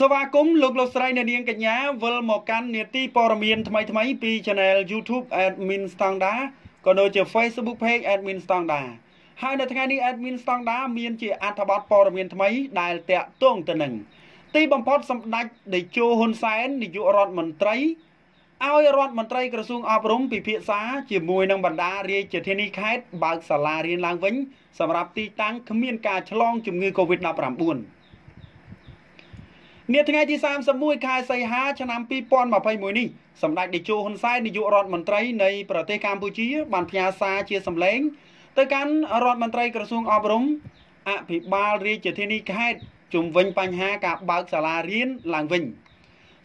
សវាគមលោកលោកស្រីអ្នកនាងកញ្ញាវិលមកកាន់នេតិព័រមៀនថ្មីថ្មីពី Channel YouTube Admin Standard ក៏ដូចជា Facebook Page Admin Standard ហើយនៅថ្ងៃនេះ Admin Standard មានជាអត្ថបទព័រមៀនថ្មីដែលតាក់ទងទៅនឹងទីបំផុតសម្ដេចតេជោហ៊ុនសែននាយករដ្ឋមន្ត្រីឲ្យរដ្ឋមន្ត្រីក្រសួងអប់រំពិភាក្សា ជាមួយនឹងបណ្ដារាជធានីខេត្តបើកសាលារៀនឡើងវិញសម្រាប់ទីតាំងគ្មានការឆ្លង ជំងឺ Covid-19 នាថ្ងៃទី31ខែសីហាឆ្នាំ2021នេះសម្ដេចតេជោហ៊ុនសែននាយករដ្ឋមន្ត្រី នៃប្រទេសកម្ពុជា បានផ្ញើសារជាសម្លេងទៅកាន់រដ្ឋមន្ត្រីក្រសួងអប់រំអភិបាលរាជធានីខេត្តជុំវិញបញ្ហាការបើកសាលារៀនឡើងវិញ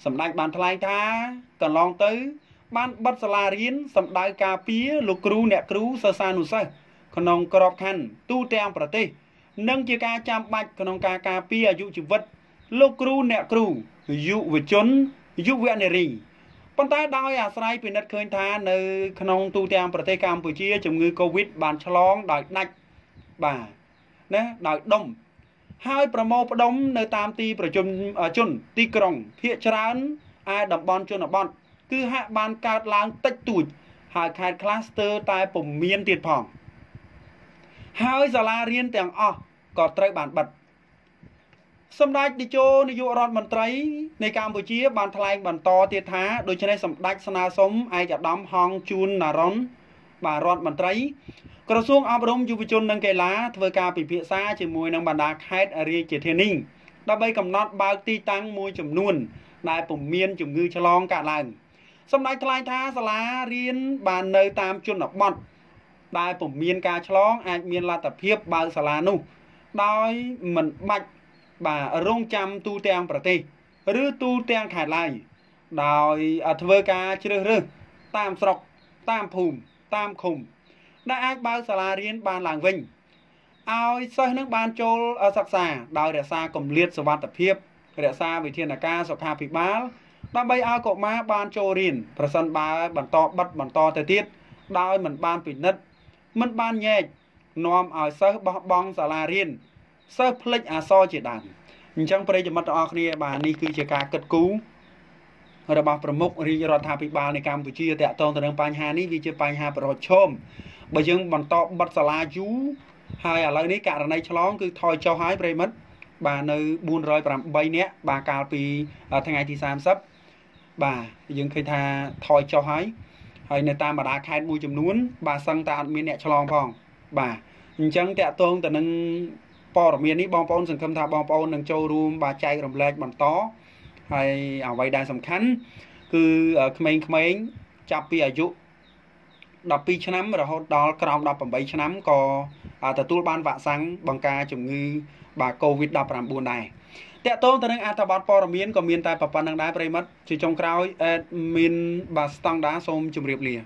សម្ដេចបានថ្លែងថាកន្លងទៅ បានបិទសាលារៀនសម្ដៅការពីលោកគ្រូអ្នកគ្រូសិស្សានុសិស្សក្នុងក្របខ័ណ្ឌទូទាំងប្រទេស និងជាការចាំបាច់ក្នុងការការពីអាយុជីវិតលោកគ្រូអ្នកគ្រូយុវជនយុវនារីប៉ុន្តែដោយអាស្រ័យពិនិត្យឃើញថា នៅក្នុងទូទាំងប្រទេសកម្ពុជាជំងឺ Covid បានឆ្លង ដោយដាច់បាទណាដោយដុំហើយប្រមូលផ្ដុំនៅ តាមទី ប្រជុំជន ទីក្រុងភ ieck ច្រើនឯតំបន់ជនបទគឺហាក់បានកើតឡើងតិចតួច ហើយខេត្តខ្លះស្ទើរតែពុំមានទៀតផងហើយសាលារៀនទាំងអស់ក៏ត្រូវបានបិទសម្ដេចតេជោនាយករដ្ឋមន្ត្រីនៃកម្ពុជា បានថ្លែងបន្តទៀតថាដូច្នេះសម្ដេចស្នើសុំឯកឧត្តមហងជួនណារ៉ុនបាទរដ្ឋមន្ត្រី ក្រសួងអប់រំយុវជននិងកីឡាធ្វើការពិភាក្សាជាមួយនឹងបណ្ដាខេត្តរាជធានីដើម្បីកំណត់បើកទីតាំងមួយចំនួន ដែលពុំមានជំងឺឆ្លងកើតឡើងសម្ដេចថ្លែងថាសាលារៀនបាននៅតាមជនបទដែលពុំមានការឆ្លងអាចមានលទ្ធភាពបើកសាលានោះ ដោយមិនបាច់បាទរងចាំទូទាំងប្រទេស ឬទូទាំងខេត្តឡើយដោយធ្វើការជ្រើសរើសតាមស្រុកតាមភូមិតាមឃុំដែលអាចបើកសាលារៀន បានឡើងវិញឲ្យសិស្សនឹងបានចូលសិក្សាដោយរក្សាគម្លាតសុវត្ថិភាពរក្សាវិធានការសុខាភិបាលដើម្បីឲ្យកុមារបានចូលរៀនប្រសិនបើបន្តបិទបន្តទៅទៀតដោយមិនបានពិនិត្យមិនបានញែកនាំឲ្យសិស្សបោះបង់សាលារៀនសិស្សភ្លេចអក្សរជាដើមអញ្ចឹងប្រិយមិត្តទាំងអស់គ្នាបាទនេះគឺជាការគិតគូររបស់ប្រមុខរាជរដ្ឋាភិបាលនៃកម្ពុជា តាក់ទងទៅនឹងបញ្ហានេះវាជាបញ្ហាប្រឈមបើយើងបន្តបិទសាលាយូរហើយឥឡូវនេះករណីឆ្លង គឺថយចុះហើយប្រិមិត្តបាទនៅ408នាក់បាទកាលពីថ្ងៃទី30បាទយើងឃើញថាថយចុះហើយ ហើយនៅតាមបណ្ដាខេត្តមួយចំនួន បាទសឹងតែអត់មានអ្នកឆ្លងផង បាទអញ្ចឹងតាក់ទងទៅនឹងព័ត៌មាននេះបងប្អូនសង្ឃឹមថាបងប្អូននឹងចូលរួមបាទចែករំលែកបន្ត ហើយអ្វីដែលសំខាន់គឺក្មេងៗចាប់ពីអាយុ12ឆ្នាំរហូតដល់ក្រោម18ឆ្នាំក៏ទទួលបានវ៉ាក់សាំងបង្ការជំងឺបាទ COVID-19 ដែរតកតងទៅនឹងអត្ថបទព័ត៌មានក៏មានតែប៉ុណ្្នឹងដែរប្រិមិត្តជាចុងក្រោយអេដមីនបាទស្តង់ដាសូមជម្រាបលា